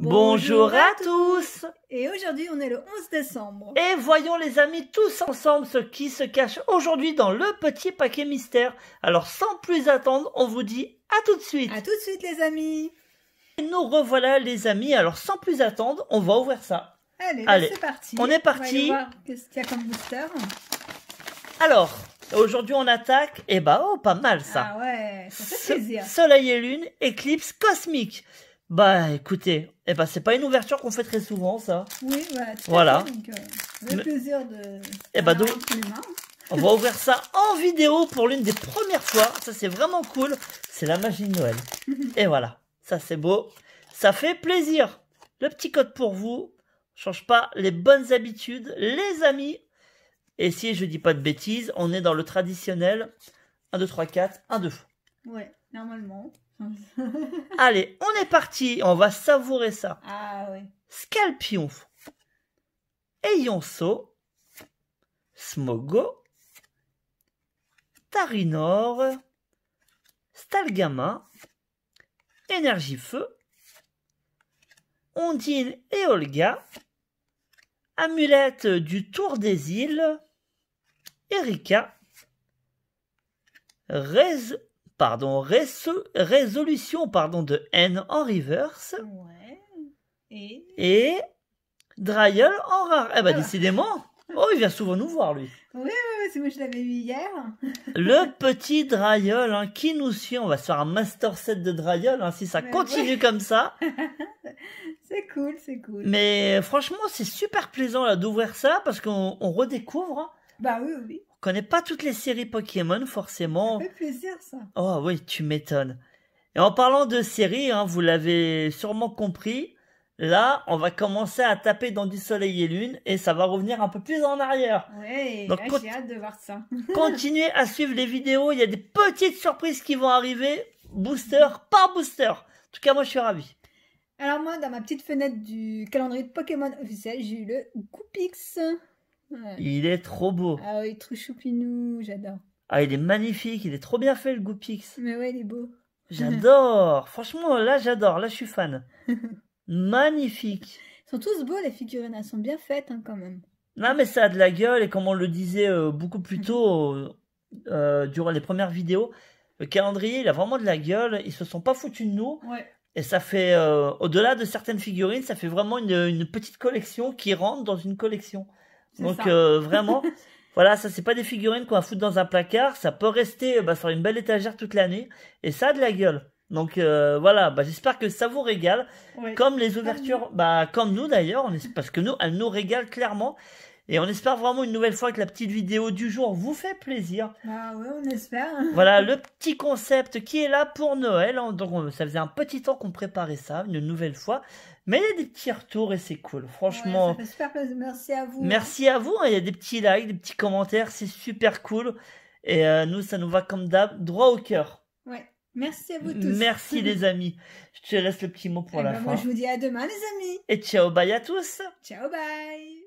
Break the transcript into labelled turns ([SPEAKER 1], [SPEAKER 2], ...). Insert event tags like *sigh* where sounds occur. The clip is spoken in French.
[SPEAKER 1] Bonjour à tous Et aujourd'hui, on est le 11 décembre. Et voyons les amis tous ensemble ce qui se cache aujourd'hui dans le petit paquet mystère. Alors sans plus attendre, on vous dit à tout de suite À tout de suite les amis Et nous revoilà les amis, alors sans plus attendre, on va ouvrir ça. Allez, c'est parti On est parti qu'est-ce qu'il y a comme mystère. Alors, Aujourd'hui, on attaque. et eh bah, ben, oh, pas mal ça. Ah ouais, ça fait plaisir. Soleil et lune, éclipse cosmique. Bah écoutez, et eh ben, c'est pas une ouverture qu'on fait très souvent, ça. Oui, bah, voilà. donc, euh, le plaisir de. Et eh ben, donc, on va ouvrir ça en vidéo pour l'une des premières fois. Ça, c'est vraiment cool. C'est la magie de Noël. *laughs* Et voilà, ça, c'est beau. Ça fait plaisir. Le petit code pour vous. Change pas les bonnes habitudes, les amis. Et si je dis pas de bêtises, on est dans le traditionnel 1, 2, 3, 4, 1, 2. Ouais, normalement. *laughs* Allez, on est parti, on va savourer ça. Ah Scalpion, Eyonso, Smogo, Tarinor, Stalgama, Énergie Feu, Ondine et Olga, Amulette du Tour des Îles, Erika, Rez pardon, résolution pardon, de N en reverse. Ouais. Et, et en rare. Eh ben, ah bah. décidément. Oh, il vient souvent nous voir, lui. Oui, oui, c'est moi, je l'avais vu hier. *laughs* Le petit Dryol hein, qui nous suit. On va se faire un master set de Dryol hein, si ça continue comme ça. *laughs* c'est cool, c'est cool. Mais franchement, c'est super plaisant là d'ouvrir ça parce qu'on redécouvre. Bah oui, oui connais pas toutes les séries Pokémon forcément. Ça fait plaisir ça. Oh oui, tu m'étonnes. Et en parlant de séries, hein, vous l'avez sûrement compris, là, on va commencer à taper dans du soleil et lune et ça va revenir un peu plus en arrière. Ouais, j'ai hâte de voir ça. *laughs* continuez à suivre les vidéos, il y a des petites surprises qui vont arriver, booster par booster. En tout cas, moi, je suis ravi. Alors moi, dans ma petite fenêtre du calendrier de Pokémon officiel, j'ai eu le Goupix. Il est trop beau. Ah oui, trop choupinou, j'adore. Ah, il est magnifique, il est trop bien fait le Goopix Mais ouais, il est beau. *laughs* J'adore. Franchement, là, j'adore. Là, je suis fan. *laughs* magnifique. Ils sont tous beaux, les figurines. Elles sont bien faites, hein, quand même. Non, mais ça a de la gueule. Et comme on le disait euh, beaucoup plus tôt, euh, euh, durant les premières vidéos, le calendrier, il a vraiment de la gueule. Ils se sont pas foutus de nous. Et ça fait, au-delà de certaines figurines, ça fait vraiment une petite collection qui rentre dans une collection.
[SPEAKER 2] Donc euh, vraiment,
[SPEAKER 1] *laughs* voilà, ça c'est pas des figurines qu'on va foutre dans un placard, ça peut rester euh, bah, sur une belle étagère toute l'année, et ça a de la gueule. Donc euh, voilà, bah, j'espère que ça vous régale, comme les ouvertures, bah, comme nous d'ailleurs, parce que nous, elles nous régalent clairement. Et on espère vraiment une nouvelle fois que la petite vidéo du jour vous fait plaisir. Ah oui, on espère. *laughs* Voilà, le petit concept qui est là pour Noël. Hein. Donc ça faisait un petit temps qu'on préparait ça, une nouvelle fois. Mais il y a des petits retours et c'est cool. Franchement. Merci à vous. Merci à vous. Hein. Il y a des petits likes, des petits commentaires. C'est super cool. Et euh, nous, ça nous va comme d'hab, droit au cœur. Ouais. Merci à vous tous. Merci *laughs* les amis. Je te laisse le petit mot pour eh la ben, fin. Moi, je vous dis à demain les amis. Et ciao bye à tous. Ciao bye.